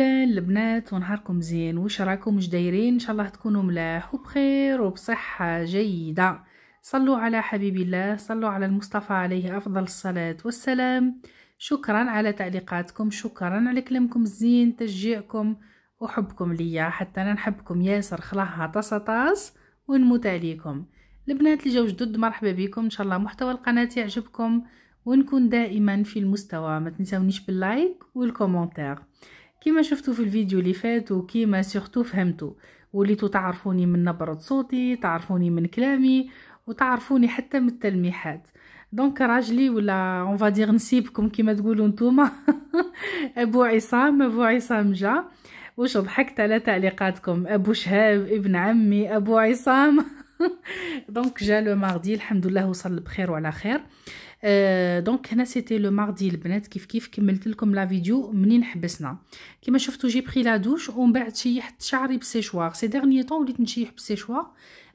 اهلا البنات ونهاركم زين وش راكم وش دايرين ان شاء الله تكونوا ملاح وبخير وبصحه جيده صلوا على حبيب الله صلوا على المصطفى عليه افضل الصلاه والسلام شكرا على تعليقاتكم شكرا على كلامكم الزين تشجيعكم وحبكم ليا حتى انا نحبكم ياسر خلاها طاس طاس ونموت عليكم البنات اللي جاو جدد مرحبا بكم ان شاء الله محتوى القناه يعجبكم ونكون دائما في المستوى ما تنسونيش باللايك والكومنتار كيما شفتوا في الفيديو اللي فات وكيما سورتو فهمتوا وليتوا تعرفوني من نبرة صوتي تعرفوني من كلامي وتعرفوني حتى من التلميحات دونك راجلي ولا اون فادير نسيبكم كيما تقولوا نتوما ابو عصام ابو عصام جا واش ضحكت على تعليقاتكم ابو شهاب ابن عمي ابو عصام دونك جا لو الحمد لله وصل بخير وعلى خير دونك آه، هنا سيتي لو ماردي البنات كيف كيف كملت لكم لا فيديو منين حبسنا كما شفتوا جي بري لا دوش ومن بعد شيحت شعري بسيشوار سي ديرني طون وليت نشيح بسيشوار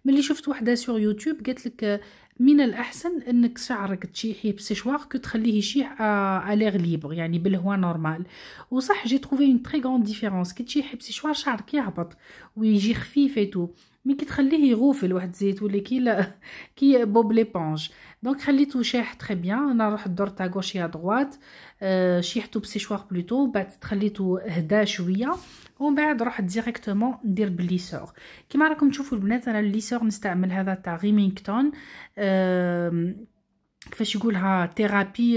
ملي شفت وحده سور يوتيوب قالت لك من الاحسن انك شعرك تشيحيه بسيشوار كو تخليه يشيح ا لير ليبر يعني بالهواء نورمال وصح جي تروفي اون تري غون ديفيرونس كي تشيحي بسيشوار شعرك يهبط ويجي خفيف ايتو مي كي تخليه يغوفل واحد الزيت ولا كي لا كي بوب ليبونج دونك خليته شاح تري بيان انا راح الدور تاع غوش يا دروات أه، شيحته بسيشوار بلوتو بعد تخليته هدا شويه ومن بعد رحت ديريكتومون ندير بالليسور كيما راكم تشوفوا البنات انا الليسور نستعمل هذا تاع ريمينغتون كيفاش يقولها ثيرابي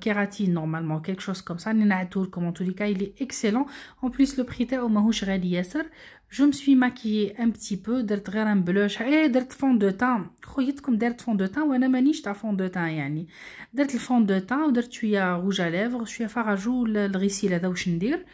كيراتين نورمالمون كيك شوز كوم سا راني نعدهولكم ان تو لي كا اكسلون اون بليس لو بري تاعو ماهوش غالي ياسر جو مسوي ماكيي ان بتي بو درت غير ان بلوش اي درت فون دو تان خويتكم درت فون دو تان وانا مانيش تاع فون دو تان يعني درت الفون دو تان ودرت شويه روج على ليفغ شويه فاراجو الغيسيل هذا واش ندير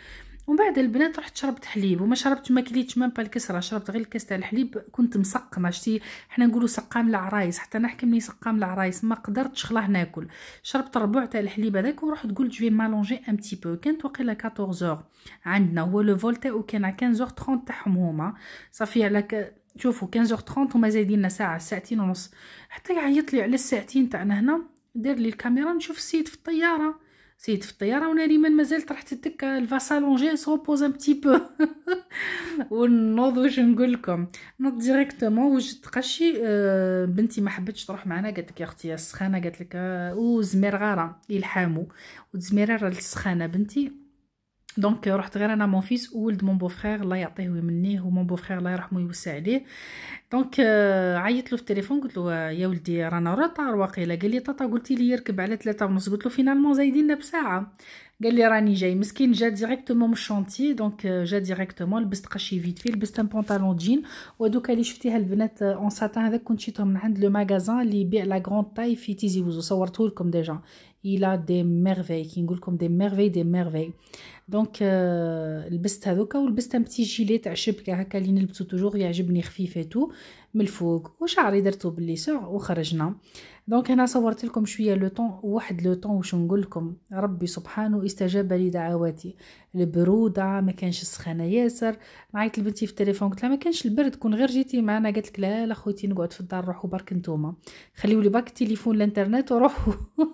ومن بعد البنات رحت شربت حليب وما شربت ما كليتش مام الكسره شربت غير الكاس تاع الحليب كنت مسقمه شتي حنا نقولوا سقام العرايس حتى نحكي حكمني سقام العرايس ما قدرتش خلاه ناكل شربت ربع تاع الحليب هذاك ورحت قلت جوي مالونجي ان تي بو كانت واقيلا 14 عندنا هو لو وكان تاعو كان 30 تاعهم هما صافي على شوفوا 15 هما زايدين لنا ساعه ساعتين ونص حتى يعيط لي على الساعتين تاعنا هنا دار لي الكاميرا نشوف السيد في الطياره سيت في الطياره وانا ديما مازال طرحت ديك الفاسالونجي بوز ان بتي بو ونوض واش نقول لكم نوض ديريكتومون وجدت قشي بنتي ما حبتش تروح معنا قالت لك يا اختي السخانه قالت لك آه، او زمير غاره يلحامو وزميره السخانه بنتي دونك euh, رحت غير انا مون فيس ولد مون فرير الله يعطيه ويمنيه ومون فرير الله يرحمه ويوسع عليه دونك آه، عيطت له في التليفون قلت له آه، يا ولدي رانا روطار واقيلا قال لي طاطا قلتي لي يركب على ثلاثة ونص قلت له فينالمون زايدين لنا بساعه قال لي راني جاي مسكين جا ديريكتومون من الشونتي دونك آه، جا ديريكتومون لبست قشي فيت في لبست ان بونطالون جين ودوكا اللي شفتيها البنات اون ساتان هذاك كنت شيتهم من عند لو ماغازان اللي يبيع لا غون تاي في تيزي وزو صورته لكم ديجا Il a des merveilles, qui nous dit comme des merveilles, des merveilles. Donc euh, le besta adapté, ou le best un petit gilet, à je peux le faire caliner, le toujours, il a jamais ni tout. من الفوق وشعري درتو باللي ساع وخرجنا دونك هنا صورت لكم شويه لو طون واحد لو طون واش نقول لكم ربي سبحانه استجاب لدعواتي البروده ما كانش السخانه ياسر نعيط لبنتي في التليفون قلت لها ما كانش البرد كون غير جيتي معنا قالت لك لا لا خويتي نقعد في الدار روحوا برك نتوما خليوا لي برك التليفون الانترنت وروحوا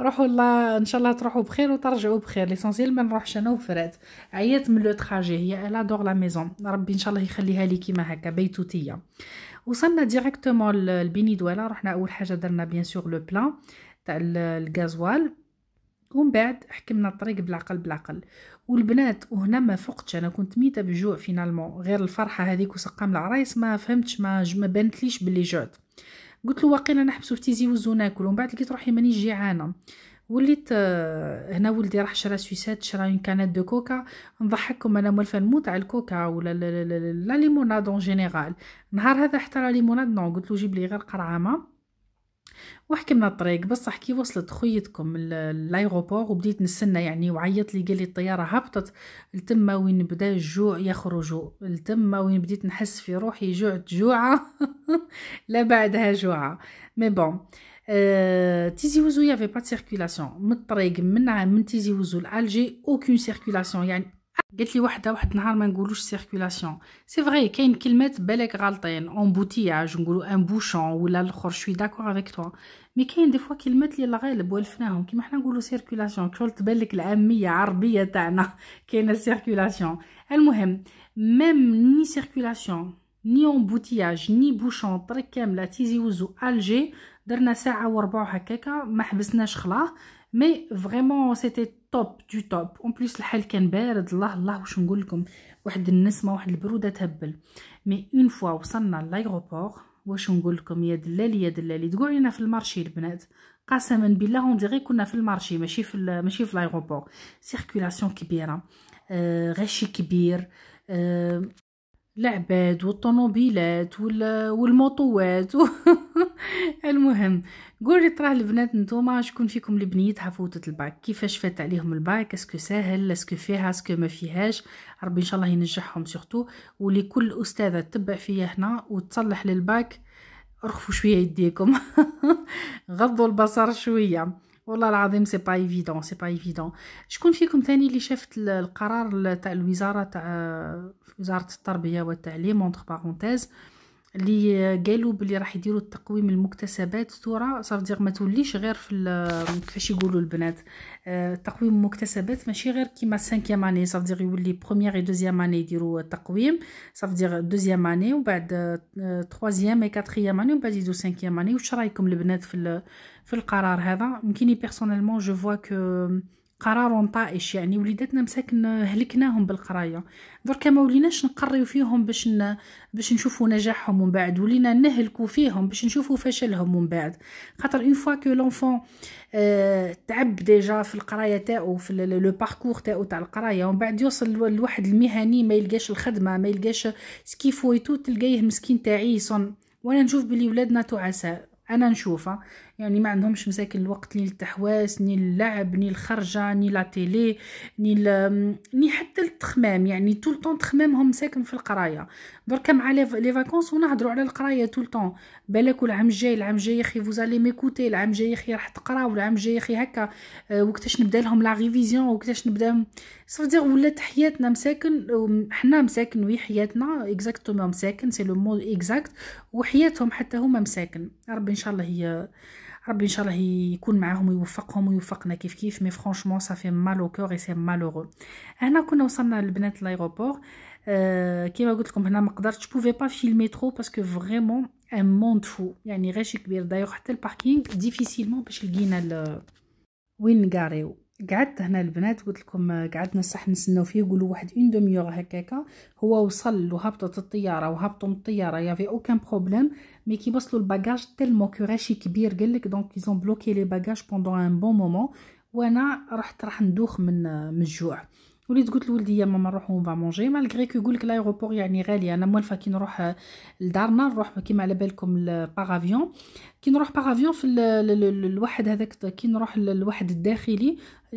روحوا الله ان شاء الله تروحوا بخير وترجعوا بخير ليسونسييل ما نروحش انا وفرات عيات من لو تراجي هي دور لا ميزون ربي ان شاء الله يخليها لي كيما هكا بيتوتيه وصلنا ديريكتومون لبيني دويله رحنا اول حاجه درنا بيان سور لو بلان تاع الغازوال ومن بعد حكمنا الطريق بالعقل بالعقل والبنات وهنا ما فقتش انا كنت ميته بالجوع فينالمون غير الفرحه هذيك وسقام العرايس ما فهمتش ما ما بانتليش بلي جعت قلت له واقيلا نحبسو في تيزي وزو ناكل ومن بعد لقيت روحي مانيش جيعانه وليت آه، هنا ولدي راح شرا سويسات شرا اون كانات دو كوكا نضحككم انا موالفه نموت على الكوكا ولا لا ليموناد اون جينيرال نهار هذا حتى لا ليموناد نو قلت له جيب لي غير قرعامه وحكمنا الطريق بصح كي وصلت خويتكم لايغوبور وبديت نستنى يعني وعيط لي قال لي الطياره هبطت لتما وين بدا الجوع يخرج لتما وين بديت نحس في روحي جعت جوعه لا بعدها جوعه مي بون تيزي وزو يافي با سيركولاسيون من الطريق من عام من تيزي وزو لالجي اوكين سيركولاسيون يعني قالت لي وحده واحد النهار ما نقولوش سيركولاسيون سي فري كاين كلمات بالك غالطين بوتياج نقولوا ان بوشون ولا الاخر شوي داكور افيك توا مي كاين دي فوا كلمات لي الغالب ولفناهم كيما حنا نقولوا سيركولاسيون كشغل تبان العاميه عربيه تاعنا كاينه سيركولاسيون المهم ميم ني سيركولاسيون ني امبوتياج ني بوشون طريق كامله تيزي وزو الجي درنا ساعه وربع هكاكا ما حبسناش خلاه مي فريمون سيتي توب دو توب اون بليس الحال كان بارد الله الله واش نقول لكم واحد النسمه واحد البروده تهبل مي اون فوا وصلنا لايغوبور واش نقول لكم يا دلالي يا دلالي تقعينا في المارشي البنات قسما بالله اون ديغي كنا في المارشي ماشي في ماشي في لايغوبور سيركولاسيون كبيره آه غشي كبير آه العباد والطنوبيلات والموطوات و... المهم قولي تراه البنات نتوما شكون فيكم لبنيتها فوتت الباك كيفاش فات عليهم الباك اسكو ساهل اسكو فيها اسكو ما فيهاش ربي ان شاء الله ينجحهم سورتو ولكل استاذه تتبع فيا هنا وتصلح للباك ارخفوا شويه يديكم غضوا البصر شويه والله العظيم سي با ايفيدون سي با ايفيدون شكون فيكم ثاني اللي شافت القرار تاع الوزاره تاع وزاره التربيه والتعليم اونتر بارونتيز اللي قالوا بلي راح يديروا التقويم المكتسبات صوره صافدير ما توليش غير في كيفاش يقولوا البنات آه تقويم المكتسبات ماشي غير كيما 5 اني صافدير يولي بروميير اي دوزيام اني يديروا التقويم صافدير دوزيام اني ومن بعد تروازيام اي كاتريام اني ومن بعد يدو 5 اني واش رايكم البنات في في القرار هذا يمكنني بيرسونيلمون جو فوا كو قرار طائش يعني وليداتنا مساكن هلكناهم بالقرايه درك ما وليناش نقريو فيهم باش ن... باش نشوفوا نجاحهم من بعد ولينا نهلكوا فيهم باش نشوفوا فشلهم من بعد خاطر اون فوا كو لونفون آه... تعب ديجا في القرايه تاعو في لو باركور تاعو تاع القرايه ومن بعد يوصل لواحد المهني ما يلقاش الخدمه ما يلقاش سكيفو تلقايه مسكين تعيس وانا نشوف بلي ولادنا تعساء انا نشوفه يعني ما عندهمش مساكن الوقت ني التحواس ني اللعب ني الخرجه ني لا تيلي ني ني حتى التخمام يعني طول طون تخمامهم ساكن في القرايه درك مع لي فاكونس ونهضروا على القرايه طول طون بالك العام الجاي العام الجاي اخي فوزالي ميكوتي العام الجاي اخي راح تقراو العام الجاي اخي هكا آه، وقتاش نبدا لهم لا ريفيزيون وقتاش نبدا صافي ولات حياتنا مساكن حنا مساكن وي حياتنا اكزاكتومون مساكن سي لو مود اكزاكت وحياتهم حتى هما مساكن ربي ان شاء الله هي ربي ان شاء الله يكون معاهم ويوفقهم ويوفقنا كيف كيف مي فرانشمون صافي مال كور اي سي مالورو هنا كنا وصلنا لبنات لايروبور أه كيما قلت لكم هنا ما قدرتش بوفي با فيلمي ترو باسكو فريمون ان موند فو يعني غاشي كبير دايوغ حتى الباركينغ ديفيسيلمون باش لقينا وين نقاريو قعدت هنا البنات قلت لكم قعدنا صح نستناو فيه قولوا واحد اون دوميور هكاكا هو وصل وهبطت الطياره وهبطوا من الطياره يافي اوكان بروبليم مي كيوصلوا الباجاج تالمو كو راشي كبير قالك دونك ايزون بلوكي لي باجاج بوندون ان بون مومون وانا رحت راح ندوخ من من الجوع وليت قلت لولدي يا ماما نروحو اون مونجي مالغري كو يقولك لايروبور يعني غالي انا موالفه كي نروح لدارنا نروح كيما على بالكم باغ كي نروح باغ في الواحد هذاك كي نروح للواحد الداخلي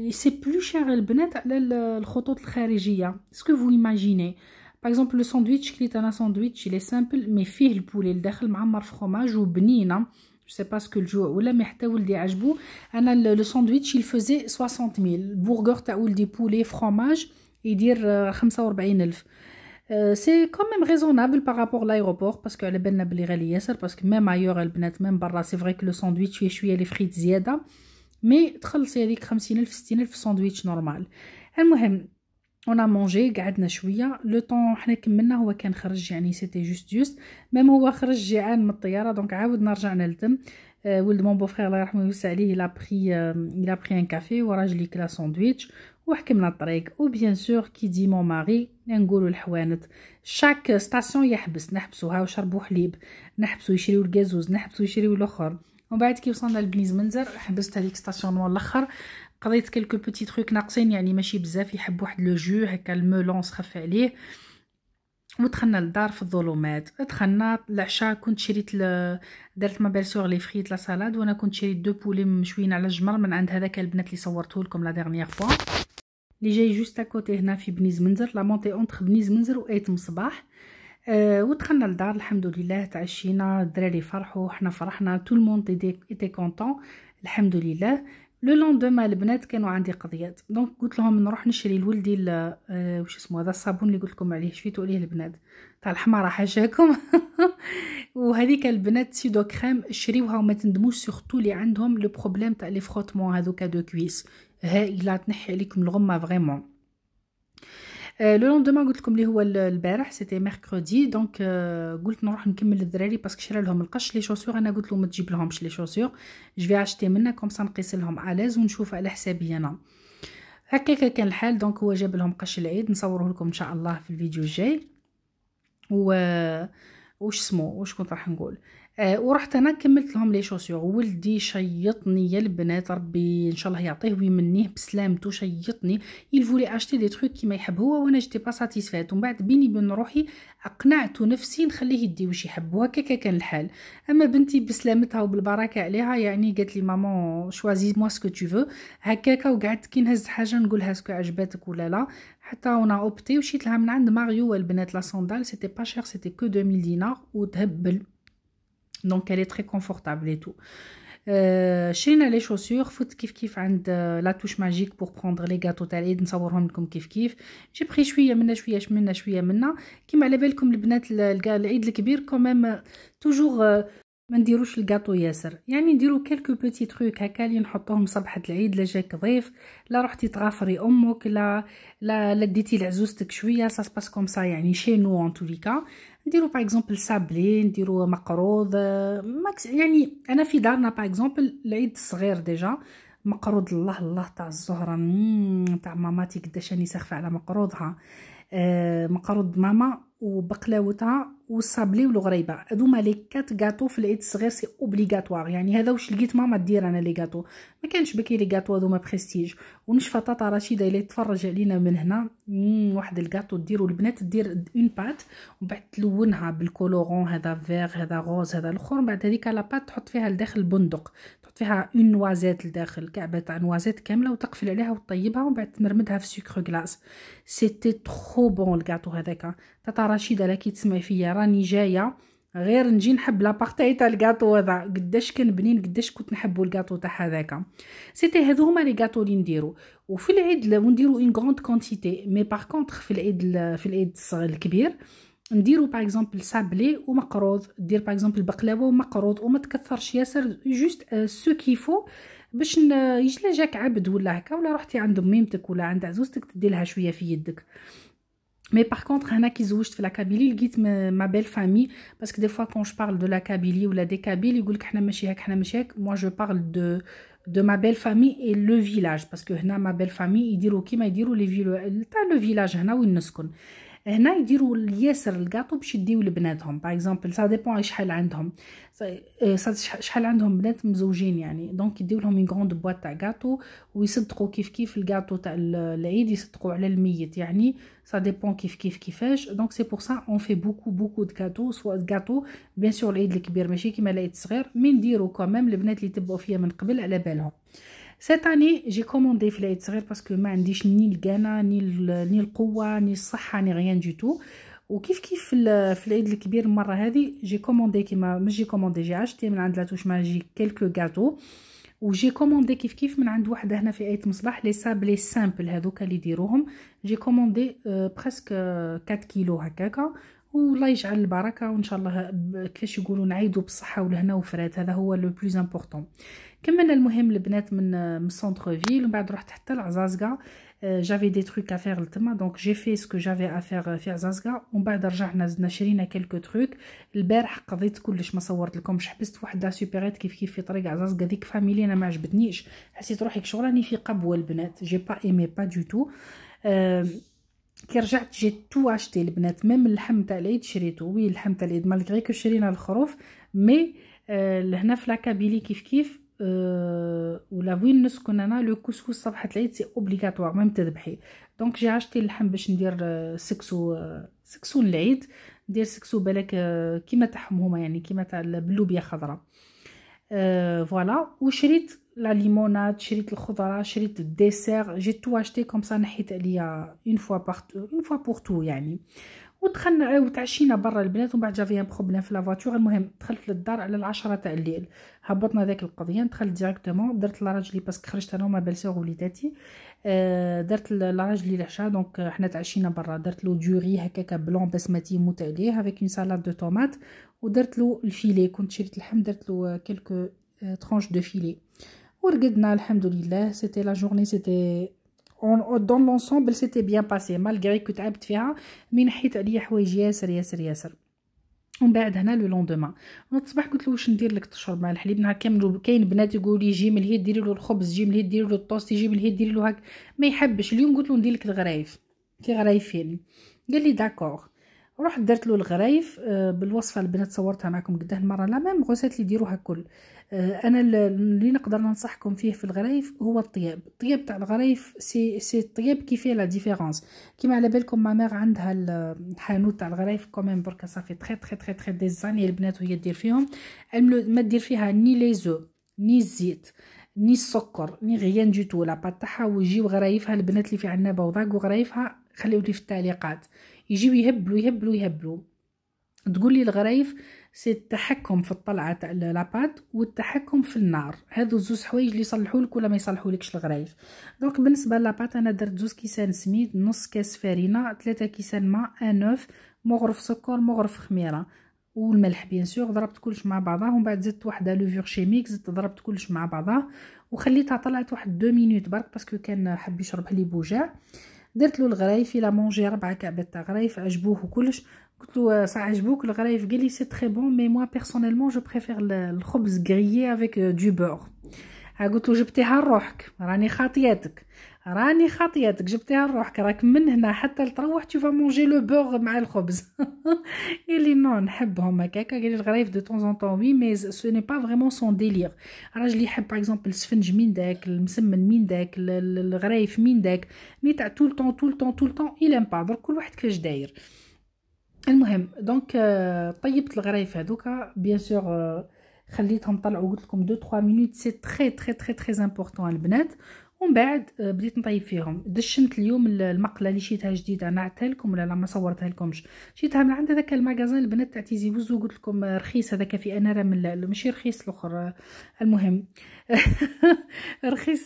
سي بلو شير البنات على الخطوط الخارجيه اسكو فو ايماجيني باغ اكزومبل لو ساندويتش كليت انا ساندويتش لي سامبل مي فيه البولي لداخل معمر فخوماج وبنينه je sais pas ce que le ولا مي حتى ولدي عجبو انا لو ساندويتش il faisait 60000 البرجر تاع ولدي بولي فخوماج يدير 45000 سي كون ميم ريزونابل بارابور لايروبور باسكو على بالنا بلي غالي ياسر باسكو ميم ايور البنات ميم برا سي فري كو لو ساندويتش فيه شويه لي فريت زياده مي تخلصي هذيك 50000 60000 ساندويتش نورمال المهم اون مونجي قعدنا شويه لو طون حنا كملنا هو كان خرج يعني سيتي جوست جوست ميم هو خرج جيعان من الطياره دونك عاودنا رجعنا لتم آه euh, ولد مون بوفري الله يرحمه ويوسع عليه لا بري لا بري ان كافي لي كلا ساندويتش وحكمنا الطريق وبيان سور كي دي مون ماري نقولوا الحوانت شاك ستاسيون يحبس نحبسوها وشربوا حليب نحبسو يشريو الكازوز نحبسو يشريو الاخر ومن بعد كي وصلنا لبنيز منزر حبست هذيك ستاسيونمون الاخر قضيت كلكو بوتي تروك ناقصين يعني ماشي بزاف يحب واحد لو جو هكا المولون سخف عليه ودخلنا للدار في الظلمات دخلنا العشاء كنت شريت ل... درت ما بيرسور لي فريت لا سالاد وانا كنت شريت دو بولي مشويين على الجمر من عند هذاك البنات اللي صورته لكم لا ديرنيير فوا لي جاي جوست اكوتي هنا في بنيز منزر لا مونتي اونتر بنيز منزر وايت مصباح أه ودخلنا للدار الحمد لله تعشينا الدراري فرحوا حنا فرحنا تو الموند ايتي كونطون الحمد لله لو لوندومان البنات كانوا عندي قضيات دونك قلت لهم نروح نشري لولدي آه، وش اسمه هذا الصابون اللي قلت لكم عليه شفتوا عليه البنات تاع الحماره حاجاكم وهذيك البنات سيدو كريم شريوها وما تندموش سورتو اللي عندهم لو بروبليم تاع لي فروتمون هذوك دو كويس هائله تنحي عليكم الغمه فريمون لو euh, لوندومان قلت لكم اللي هو البارح سيتي ميركودي دونك قلت نروح نكمل الدراري باسكو شرا لهم القش لي شوسور انا قلت لهم ما تجيب لهمش لي شوسور جوفي اشتي منها كوم سا نقيس لهم اليز ونشوف على حسابي انا هكاك كان الحال دونك هو جاب لهم قش العيد نصوره لكم ان شاء الله في الفيديو الجاي و واش سمو واش كنت راح نقول آه، ورحت انا كملت لهم لي شوسيور ولدي شيطني يا البنات ربي ان شاء الله يعطيه ويمنيه بسلامته شيطني يلفولي اشتي دي تروك كيما يحب هو وانا جيتي با ساتيسفات ومن بعد بيني بين روحي اقنعت نفسي نخليه يدي واش يحب وهكا كان الحال اما بنتي بسلامتها وبالبركه عليها يعني قالت لي مامون شوازي موا سكو تو فو هكاكا وقعدت كي نهز حاجه نقولها سكو عجباتك ولا لا حتى انا اوبتي وشيت لها من عند ماريو البنات لا سوندال سيتي با شير سيتي كو 2000 دينار وتهبل دونك elle est très confortable et tout شرينا لي شوسور فوت كيف كيف عند لا توش ماجيك بور بروندر لي غاتو تاع العيد نصورهم لكم كيف كيف جي بخي شويه منا شويه منا شويه منا كيما على بالكم البنات العيد الكبير كوميم توجور ما نديروش الكاطو ياسر يعني نديرو كلكو بوتي تروك هكا اللي نحطوهم صبحة العيد لا جاك ضيف لا رحتي تغافري امك لا لا, لديتي ديتي لعزوزتك شويه سا سباس كوم سا يعني شي نو ان توليكا نديرو باغ اكزومبل سابلي نديرو مقروض ماكس آه، يعني انا في دارنا باغ اكزومبل العيد الصغير ديجا مقروض الله الله تاع الزهره تاع ماماتي قداش راني ساخفه على مقروضها آه مقروض ماما وبقلاوتها والصابلي والغريبه هذوما لي كات غاتو في العيد الصغير سي اوبليغاتوار يعني هذا واش لقيت ماما دير انا لي غاتو ما كانش بكي لي غاطو ما بريستيج ونشفه طاطا رشيده اللي تفرج علينا من هنا مم واحد الغاتو ديرو البنات دير اون بات ومن بعد تلونها بالكولورون هذا فيغ هذا غوز هذا الاخر بعد هذيك لا بات تحط فيها لداخل البندق تحط فيها اون نوازيت لداخل كعبه تاع نوازيت كامله وتقفل عليها وتطيبها ومن بعد تمرمدها في سكر غلاص سيتي ترو بون الكاطو هذاك تاتا رشيده لا كي تسمعي فيا راني جايه غير نجي نحب لابارتاي تاع الكاطو هذا قداش كان بنين قداش كنت نحبو الكاطو تاع هذاك سيتي هذو هما لي كاطو اللي نديرو وفي العيد ونديرو اون غروند كونتيتي مي باغ كونطخ في العيد في العيد الصغير الكبير نديرو باغ اكزومبل سابلي ومقروض دير باغ اكزومبل بقلاوه ومقروض وما تكثرش ياسر جوست سو كيفو باش يجلا جاك عبد ولا هكا ولا رحتي عند ميمتك ولا عند عزوزتك تدي لها شويه في يدك مي باغ كونطخ هنا كي زوجت في لاكابيلي لقيت ما بيل فامي باسكو دي فوا كون جو بارل دو لاكابيلي ولا دي كابيل يقولك حنا ماشي هاك حنا ماشي هاك موا جو بارل دو de ma belle famille et le village parce que هنا ma belle famille يديروا كيما يديروا لي فيل تاع لو فيلاج هنا وين نسكن هنا يديروا الياسر الكاطو باش يديو لبناتهم باغ اكزومبل سا ديبون شحال عندهم euh, شحال عندهم بنات مزوجين يعني دونك يديو لهم اون غروند بواط تاع كاطو ويصدقوا كيف كيف الكاطو تاع العيد يصدقوا على الميت يعني سا ديبون كيف كيف كيفاش دونك سي بور سا اون في بوكو بوكو دو كاطو سوا كاطو بيان سور العيد الكبير ماشي كيما العيد الصغير مي نديرو كوميم البنات اللي تبعوا فيا من قبل على بالهم سيت اني جي كوموندي في العيد الصغير باسكو ما عنديش ني القانا ني ني القوه ني الصحه ني غيان دي تو وكيف كيف في العيد الكبير المره هذه جي كوموندي كيما مش جي كوموندي جي عشتي من عند لاتوش ما جي كيلكو غاتو وجي كوموندي كيف كيف من عند وحده هنا في عيد مصباح لي لي سامبل هذوك اللي يديروهم جي كوموندي بريسك 4 كيلو هكاكا والله يجعل البركه وان شاء الله كيفاش يقولوا نعيدوا بالصحه ولهنا وفرات هذا هو لو بلوز امبورطون كملنا المهم البنات من من سونتر فيل ومن بعد رحت حتى لعزازكا جافي دي تروك افير لتما دونك جي في سكو جافي افير في عزازكا ومن بعد رجعنا زدنا شرينا كلكو تروك البارح قضيت كلش ما صورت لكمش حبست واحد لا كيف كيف في طريق عزازكا ديك فاميلي انا ما عجبتنيش حسيت روحي راني في قبوه البنات جي با ايمي با دو تو أه كي رجعت جيت تو اشتي البنات ميم اللحم تاع العيد شريتو وي اللحم تاع العيد مالغري كو شرينا الخروف مي آه، لهنا في لاكابيلي كيف كيف أه ولا وين نسكن انا لو كسكس صبحة العيد سي اوبليغاتوار ميم تذبحي دونك جي اشتي اللحم باش ندير آه، سكسو آه، سكسو العيد ندير سكسو بالك كيما تاعهم هما يعني كيما تاع البلوبيا خضره فوالا وشريت لا ليموناد شريت الخضره شريت الديسير جي تو اشتي كوم سا نحيت عليا اون فوا بارت اون فوا بور تو يعني ودخلنا وتعشينا برا البنات ومن بعد جا فيها بروبليم في لافاتور المهم دخلت للدار على العشرة تاع الليل هبطنا ذاك القضيه دخلت ديريكتومون درت لراجلي باسكو خرجت انا وما بالسيغ وليداتي آه، درت لي العشاء دونك حنا تعشينا برا درت له دوري هكاك بلون بسمتي يموت عليه افيك اون سالاد دو طوماط ودرت له الفيلي كنت شريت اللحم درت له كلكو ترونش دو فيلي ورقدنا الحمد لله سيتي لا جورني سيتي دون لونسومبل سيتي بيان باسي مالغري كنت تعبت فيها من حيت عليا حوايج ياسر ياسر ياسر ومن بعد هنا لو لوندومان وانا الصباح قلت له واش ندير لك تشرب مع الحليب نهار كامل كاين بنات يقولوا لي جي من هي ديري له الخبز جي من هي ديري له الطوست جي من هي ديري له هاك ما يحبش اليوم قلت له ندير لك الغرايف كي غرايفين قال لي داكور رحت درت له الغريف آه، بالوصفه البنات صورتها معكم قداه المره لا ميم غوسيت اللي يديروها الكل آه، انا اللي نقدر ننصحكم فيه في الغريف هو الطياب الطياب تاع الغريف سي سي الطياب كي فيه لا ديفيرونس كيما على بالكم مامير عندها الحانوت تاع الغريف كوميم بركا صافي تخي تخي تخي تخي ديزاني البنات وهي دير فيهم ما دير فيها ني لي زو ني الزيت ني السكر ني غيان تو لا بات تاعها ويجيو غرايفها البنات اللي في عنابه بوضاق وغرايفها خليولي في التعليقات يجيو يهبلوا يهبلوا يهبلوا تقول لي الغرايف سي التحكم في الطلعه تاع لاباط والتحكم في النار هادو زوز حوايج اللي يصلحوا لك ولا ما يصلحوا لكش الغرايف دونك بالنسبه لاباد انا درت زوز كيسان سميد نص كاس فارينه ثلاثة كيسان ماء انوف مغرف سكر مغرف خميره والملح بيان سور ضربت كلش مع بعضها ومن بعد زدت وحده لوفيغ شيميك زدت ضربت كلش مع بعضها وخليتها طلعت واحد دو مينوت برك باسكو كان حب يشرب لي بوجع درت له الغرايف الى مونجي ربع كعبات تاع غرايف عجبوه وكلش قلت له آه، صح عجبوك الغرايف قال لي سي تري بون مي موا بيرسونيلمون جو بريفير الخبز غريي افيك دو بور قلت له جبتيها لروحك راني خاطياتك راني خاطياتك جبتيها لروحك راك من هنا حتى تروح تشوفها مونجي لو بوغ مع الخبز اللي نو نحبهم هكاك قال لي الغرايف دو طون ان طون وي مي سو ني با فريمون سون ديلير راجلي يحب باغ اكزومبل السفنج مين داك المسمن مين داك الغرايف مين داك مي تاع طول طون طول طون طول طون الى با درك كل واحد كاش داير المهم دونك euh، طيبت الغرايف هذوكا بيان سور euh، خليتهم طلعوا قلت لكم 2 3 مينوت سي تري تري تري تري امبورطون البنات ومن بعد آه، بديت نطيب فيهم دشنت اليوم المقله اللي شيتها جديده انا لكم ولا لا ما صورتها لكمش شيتها من عند هذاك المغازين البنات تاع تيزي وزو قلت لكم آه، رخيص هذاك في اناره من ماشي رخيص الاخر آه، المهم رخيص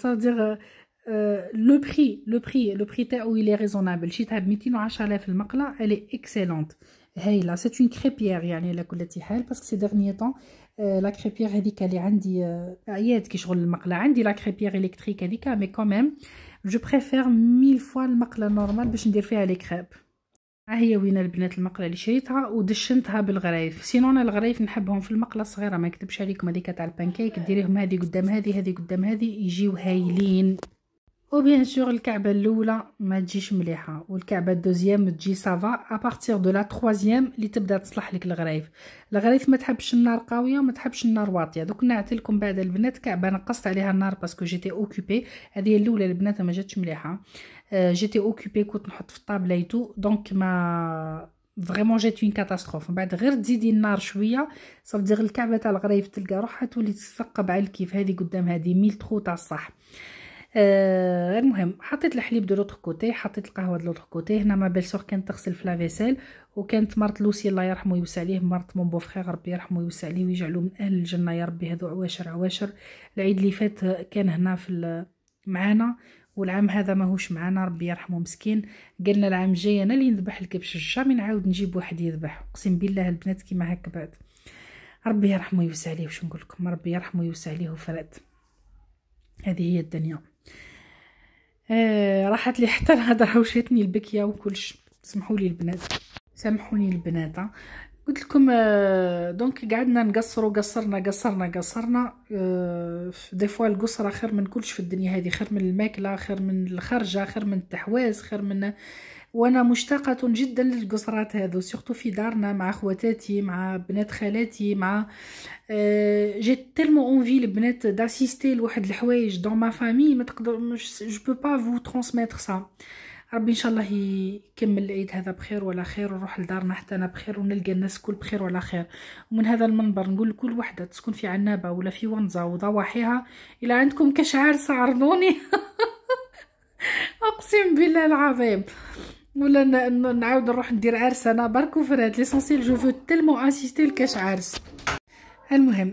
صادير لو بري لو بري لو بري تاعو الي ريزونابل شيتها ب 210000 المقله الي اكسيلونت هايله سي اون كريبيير يعني على كل حال باسكو سي ديرني طون لا كريبيير هذيك اللي عندي عياد كي شغل المقله عندي لا كريبيير الكتريك هذيك مي كوميم جو بريفير 1000 فوا المقله نورمال باش ندير فيها لي كريب ها هي وين البنات المقله اللي شريتها ودشنتها بالغريف سينون الغريف نحبهم في المقله الصغيره ما نكتبش عليكم هذيك تاع البانكيك ديريهم هذه قدام هذه هذه قدام هذه يجيو هايلين وبيان سور الكعبه الاولى ما تجيش مليحه والكعبه الدوزيام تجي سافا بارتير دو لا تروازيام اللي تبدا تصلح لك الغريف الغريف ما تحبش النار قويه وما تحبش النار واطيه دوك نعت لكم بعد البنات كعبه نقصت عليها النار باسكو جيتي اوكوبي هذه الاولى البنات ما جاتش مليحه جيتي اوكوبي كنت نحط في الطابله ايتو دونك ما فريمون جات اون كاتاستروف من بعد غير تزيدي النار شويه صافي دير الكعبه تاع الغريف تلقى روحها تولي تسقب على الكيف هذه قدام هذه ميل تخو تاع الصح آه المهم حطيت الحليب دو لوتر كوتي حطيت القهوه دو لوتر كوتي هنا ما بيلسور كانت تغسل في لافيسيل وكانت مرت لوسي الله يرحمه ويوسع ليه مرت مون بوفخير ربي يرحمه ويوسع ليه ويجعلو من اهل الجنه يا ربي هذو عواشر عواشر العيد اللي فات كان هنا في معانا والعام هذا ماهوش معانا ربي يرحمه مسكين قالنا العام الجاي انا اللي نذبح الكبش الجامي نعاود نجيب واحد يذبح اقسم بالله البنات كيما هكا بعد ربي يرحمه ويوسع ليه واش نقول لكم ربي يرحمه ويوسع ليه وفرات هذه هي الدنيا آه، راحت لي حتى الهضره وشاتني البكيه وكلش سمحوا لي البنات سامحوني البنات آه. قلت لكم آه، دونك قعدنا نقصروا قصرنا قصرنا قصرنا آه دي فوا القصره خير من كلش في الدنيا هذه خير من الماكله خير من الخرجه خير من التحواز خير من وانا مشتاقه جدا للقصرات هذو سورتو في دارنا مع خواتاتي مع بنات خالاتي مع جي جيت اونفي البنات داسيستي لواحد الحوايج دون ما فامي ما تقدر مش جو بو با فو ترانسميتر سا ربي ان شاء الله يكمل العيد هذا بخير ولا خير ونروح لدارنا حتى انا بخير ونلقى الناس الكل بخير ولا خير ومن هذا المنبر نقول لكل وحده تسكن في عنابه ولا في ونزه وضواحيها الا عندكم كشعار سعرضوني اقسم بالله العظيم ولا نعاود نروح ندير عرس انا برك فرات ليسونسيل جو فو تيلمو انسيستي لكاش عرس المهم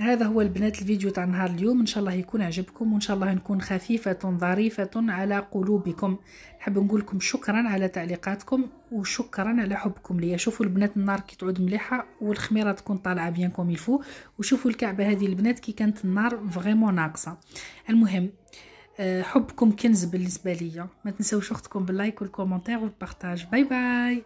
هذا هو البنات الفيديو تاع نهار اليوم ان شاء الله يكون عجبكم وان شاء الله نكون خفيفه ظريفه على قلوبكم حاب نقول لكم شكرا على تعليقاتكم وشكرا على حبكم ليا شوفوا البنات النار كي تعود مليحه والخميره تكون طالعه بيان كوم يفو وشوفوا الكعبه هذه البنات كي كانت النار فريمون ناقصه المهم آه، حبكم كنز بالنسبه ليا ما تنساوش اختكم باللايك والكومنتير والبارتاج باي باي